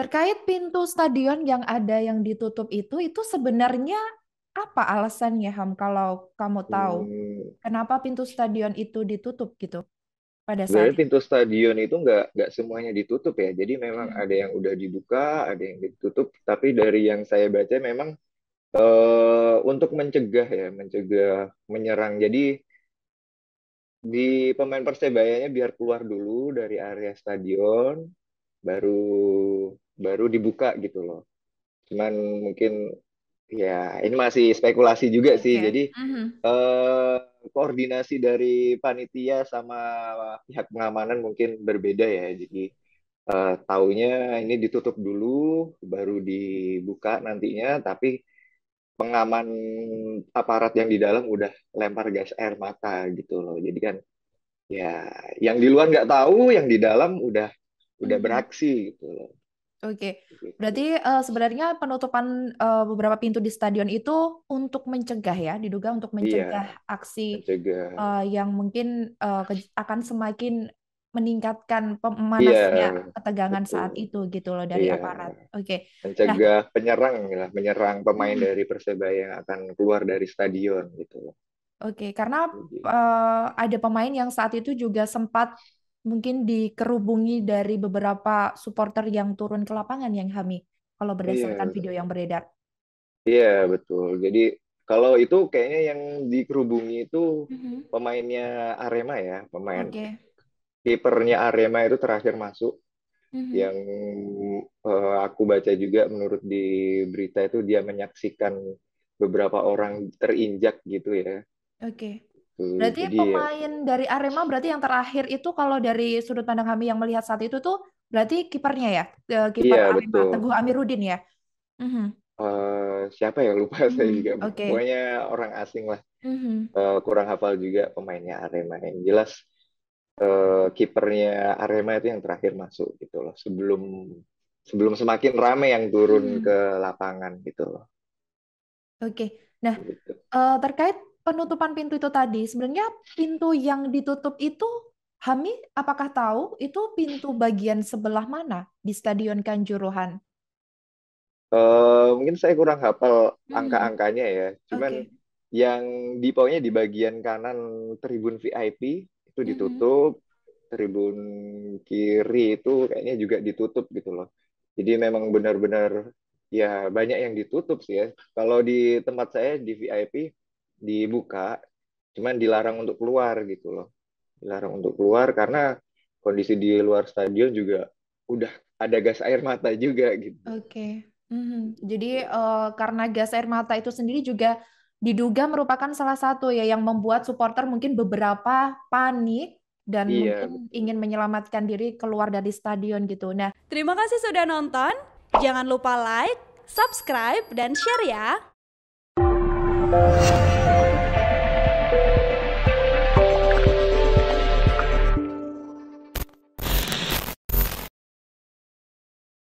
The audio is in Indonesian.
Terkait pintu stadion yang ada yang ditutup itu, itu sebenarnya apa alasannya Ham kalau kamu tahu hmm. kenapa pintu stadion itu ditutup gitu pada saat Jadi pintu stadion itu nggak nggak semuanya ditutup ya jadi memang hmm. ada yang udah dibuka ada yang ditutup tapi dari yang saya baca memang uh, untuk mencegah ya mencegah menyerang jadi di pemain persebayanya biar keluar dulu dari area stadion baru baru dibuka gitu loh. Cuman mungkin ya ini masih spekulasi juga okay. sih. Jadi uh -huh. uh, koordinasi dari panitia sama pihak pengamanan mungkin berbeda ya. Jadi uh, taunya ini ditutup dulu, baru dibuka nantinya. Tapi pengaman aparat yang di dalam udah lempar gas air mata gitu loh. Jadi kan ya yang di luar nggak tahu, yang di dalam udah udah mhm. beraksi gitu loh. Oke, okay. Gitu. berarti uh, sebenarnya penutupan uh, beberapa pintu di stadion itu untuk mencegah ya, diduga untuk iya. mencegah iya, aksi mencegah. Uh, yang mungkin uh, akan semakin meningkatkan iya. pemanasnya yeah, ketegangan betul. saat itu gitu loh dari yeah. aparat. Oke. Okay. Nah mencegah nah, penyerang ya, menyerang pemain hmm. dari persebaya yang akan keluar dari stadion gitu loh. Oke, okay, karena uh, ada pemain yang saat itu juga sempat mungkin dikerubungi dari beberapa supporter yang turun ke lapangan yang Hami kalau berdasarkan yeah. video yang beredar. Iya yeah, betul. Jadi kalau itu kayaknya yang dikerubungi itu mm-hmm. pemainnya Arema ya, pemain okay. kipernya Arema itu terakhir masuk. Mm-hmm. Yang uh, aku baca juga menurut di berita itu dia menyaksikan beberapa orang terinjak gitu ya. Oke. Okay. Hmm, berarti Jadi, ya pemain ya. dari Arema berarti yang terakhir itu kalau dari sudut pandang kami yang melihat saat itu tuh berarti kipernya ya, kiper iya, Arema betul. Teguh Amiruddin ya. Mm-hmm. Uh, siapa ya lupa mm-hmm. saya mhm, juga. Okay. Pokoknya orang asing lah. Mm-hmm. Uh, kurang hafal juga pemainnya Arema. Yang jelas uh, kipernya Arema itu yang terakhir masuk gitu loh. Sebelum sebelum semakin rame yang turun mm-hmm. ke lapangan gitu loh. Oke. Okay. Nah, gitu. terkait penutupan pintu itu tadi, sebenarnya pintu yang ditutup itu Hami apakah tahu itu pintu bagian sebelah mana di Stadion Kanjuruhan? Uh, mungkin saya kurang hafal hmm. angka-angkanya ya. Cuman okay. yang di pokoknya di bagian kanan tribun VIP itu hmm. ditutup, hmm. tribun kiri itu kayaknya juga ditutup gitu loh. Jadi memang benar-benar ya banyak yang ditutup sih ya. Kalau di tempat saya di VIP dibuka, cuman dilarang untuk keluar gitu loh. Dilarang untuk keluar karena kondisi di luar stadion juga udah ada gas air mata juga gitu. Oke. Okay. Mm -hmm. Jadi uh, karena gas air mata itu sendiri juga diduga merupakan salah satu ya yang membuat supporter mungkin beberapa panik dan iya. mungkin ingin menyelamatkan diri keluar dari stadion gitu. Nah, terima kasih sudah nonton. Jangan lupa like, subscribe dan share ya. Thank you.